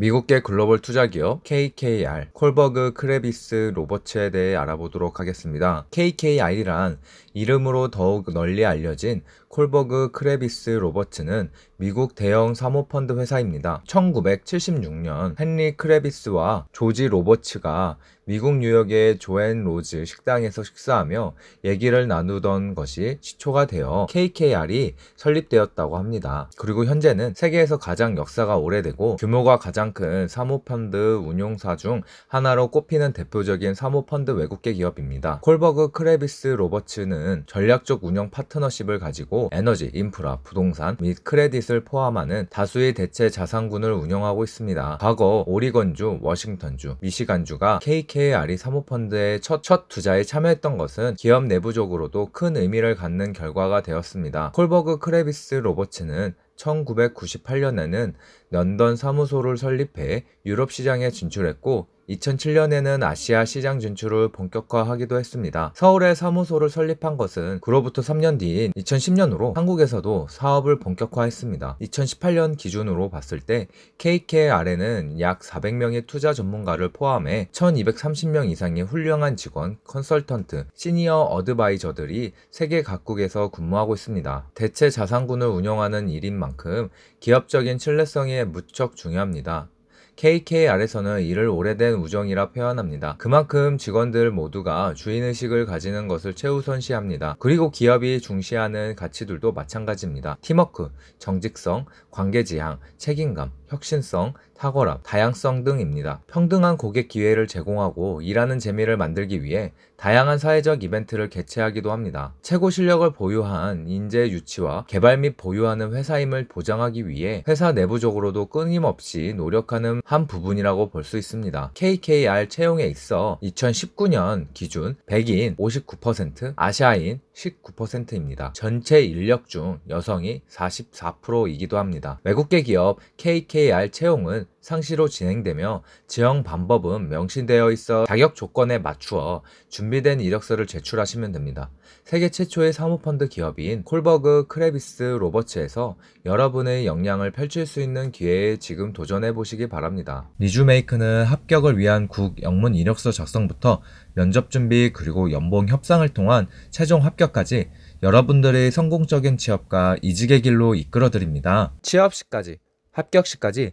미국계 글로벌 투자 기업 KKR, 콜버그 크레비스 로버츠에 대해 알아보도록 하겠습니다. KKR이란 이름으로 더욱 널리 알려진 콜버그 크레비스 로버츠는 미국 대형 사모펀드 회사입니다. 1976년 헨리 크레비스와 조지 로버츠가 미국 뉴욕의 조앤 로즈 식당에서 식사하며 얘기를 나누던 것이 시초가 되어 KKR이 설립되었다고 합니다. 그리고 현재는 세계에서 가장 역사가 오래되고 규모가 가장 벤처뱅 사모펀드 운용사 중 하나로 꼽히는 대표적인 사모펀드 외국계 기업입니다. 콜버그 크레비스 로버츠는 전략적 운영 파트너십을 가지고 에너지, 인프라, 부동산 및 크레딧을 포함하는 다수의 대체 자산군을 운영하고 있습니다. 과거 오리건주, 워싱턴주, 미시간주가 KKR이 사모펀드의 첫, 첫 투자에 참여했던 것은 기업 내부적으로도 큰 의미를 갖는 결과가 되었습니다. 콜버그 크레비스 로버츠는 1998년에는 런던 사무소를 설립해 유럽 시장에 진출했고 2007년에는 아시아 시장 진출을 본격화하기도 했습니다. 서울에 사무소를 설립한 것은 그로부터 3년 뒤인 2010년으로 한국에서도 사업을 본격화했습니다. 2018년 기준으로 봤을 때 KKR에는 약 400명의 투자 전문가를 포함해 1230명 이상의 훌륭한 직원, 컨설턴트, 시니어 어드바이저들이 세계 각국에서 근무하고 있습니다. 대체 자산군을 운영하는 일인 만큼 기업적인 신뢰성에 무척 중요합니다. KKR에서는 이를 오래된 우정이라 표현합니다. 그만큼 직원들 모두가 주인의식을 가지는 것을 최우선시합니다. 그리고 기업이 중시하는 가치들도 마찬가지입니다. 팀워크, 정직성, 관계지향, 책임감, 혁신성, 탁월함, 다양성 등입니다. 평등한 고객 기회를 제공하고 일하는 재미를 만들기 위해 다양한 사회적 이벤트를 개최하기도 합니다. 최고 실력을 보유한 인재 유치와 개발 및 보유하는 회사임을 보장하기 위해 회사 내부적으로도 끊임없이 노력하는 한 부분이라고 볼 수 있습니다. KKR 채용에 있어 2019년 기준 백인 59%, 아시아인 19%입니다. 전체 인력 중 여성이 44%이기도 합니다. 외국계 기업 KKR 채용은 상시로 진행되며 지형 방법은 명시되어 있어 자격 조건에 맞추어 준비된 이력서를 제출하시면 됩니다. 세계 최초의 사모펀드 기업인 콜버그 크레비스 로버츠에서 여러분의 역량을 펼칠 수 있는 기회에 지금 도전해 보시기 바랍니다. 리주메이크는 합격을 위한 국 영문 이력서 작성부터 면접 준비 그리고 연봉 협상을 통한 최종 합격까지 여러분들의 성공적인 취업과 이직의 길로 이끌어드립니다. 취업 시까지, 합격 시까지